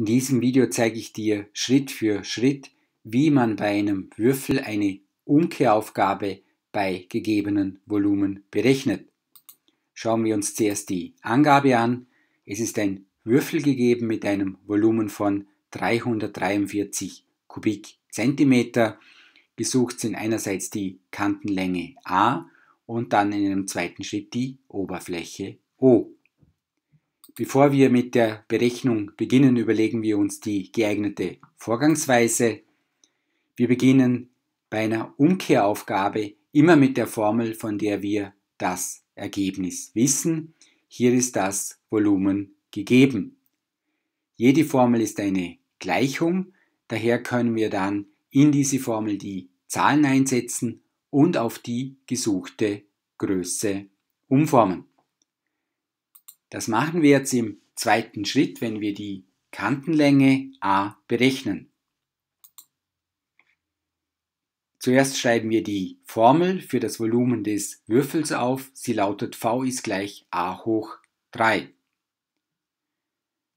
In diesem Video zeige ich dir Schritt für Schritt, wie man bei einem Würfel eine Umkehraufgabe bei gegebenen Volumen berechnet. Schauen wir uns zuerst die Angabe an. Es ist ein Würfel gegeben mit einem Volumen von 343 Kubikzentimeter. Gesucht sind einerseits die Kantenlänge a und dann in einem zweiten Schritt die Oberfläche o. Bevor wir mit der Berechnung beginnen, überlegen wir uns die geeignete Vorgangsweise. Wir beginnen bei einer Umkehraufgabe immer mit der Formel, von der wir das Ergebnis wissen. Hier ist das Volumen gegeben. Jede Formel ist eine Gleichung, daher können wir dann in diese Formel die Zahlen einsetzen und auf die gesuchte Größe umformen. Das machen wir jetzt im zweiten Schritt, wenn wir die Kantenlänge a berechnen. Zuerst schreiben wir die Formel für das Volumen des Würfels auf. Sie lautet V ist gleich a hoch 3.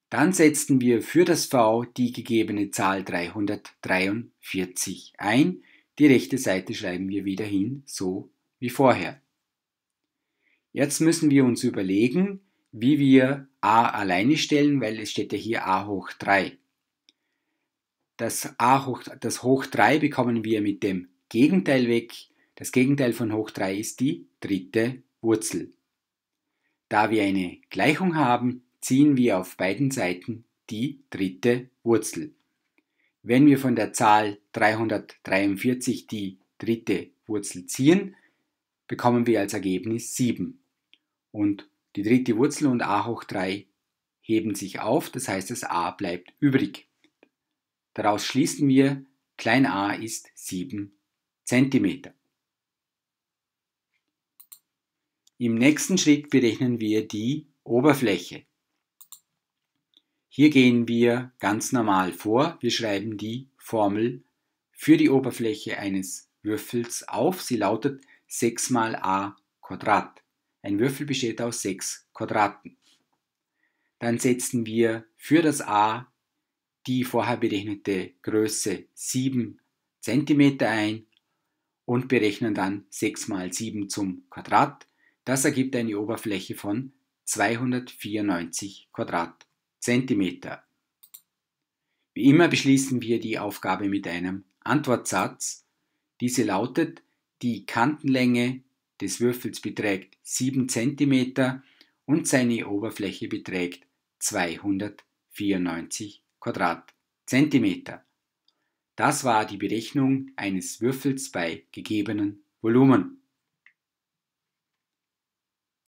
Dann setzten wir für das V die gegebene Zahl 343 ein. Die rechte Seite schreiben wir wieder hin, so wie vorher. Jetzt müssen wir uns überlegen, wie wir a alleine stellen, weil es steht ja hier a hoch 3. Das, a hoch, das hoch 3 bekommen wir mit dem Gegenteil weg. Das Gegenteil von hoch 3 ist die dritte Wurzel. Da wir eine Gleichung haben, ziehen wir auf beiden Seiten die dritte Wurzel. Wenn wir von der Zahl 343 die dritte Wurzel ziehen, bekommen wir als Ergebnis 7. Und die dritte Wurzel und a hoch 3 heben sich auf, das heißt das a bleibt übrig. Daraus schließen wir, klein a ist 7 cm. Im nächsten Schritt berechnen wir die Oberfläche. Hier gehen wir ganz normal vor. Wir schreiben die Formel für die Oberfläche eines Würfels auf. Sie lautet 6 mal a Quadrat. Ein Würfel besteht aus sechs Quadraten. Dann setzen wir für das a die vorher berechnete Größe 7 cm ein und berechnen dann 6 mal 7 zum Quadrat. Das ergibt eine Oberfläche von 294 Quadratzentimeter. Wie immer beschließen wir die Aufgabe mit einem Antwortsatz. Diese lautet, die Kantenlänge des Würfels beträgt 7 cm und seine Oberfläche beträgt 294 Quadratzentimeter. Das war die Berechnung eines Würfels bei gegebenen Volumen.